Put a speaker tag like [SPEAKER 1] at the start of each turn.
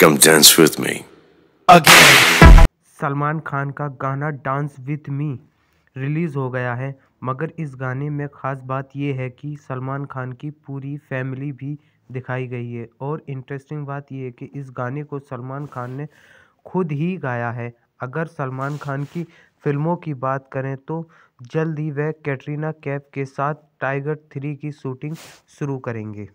[SPEAKER 1] Come dance with me.
[SPEAKER 2] Again. Salman Khan का गाना dance with me release हो गया है मगर इस गाने में ख़ास बात यह है कि सलमान खान की पूरी फैमिली भी दिखाई गई है और इंटरेस्टिंग बात यह है कि इस गाने को सलमान खान ने खुद ही गाया है अगर सलमान खान की फिल्मों की बात करें तो जल्द ही वह कैटरीना कैफ के साथ टाइगर थ्री की शूटिंग शुरू करेंगे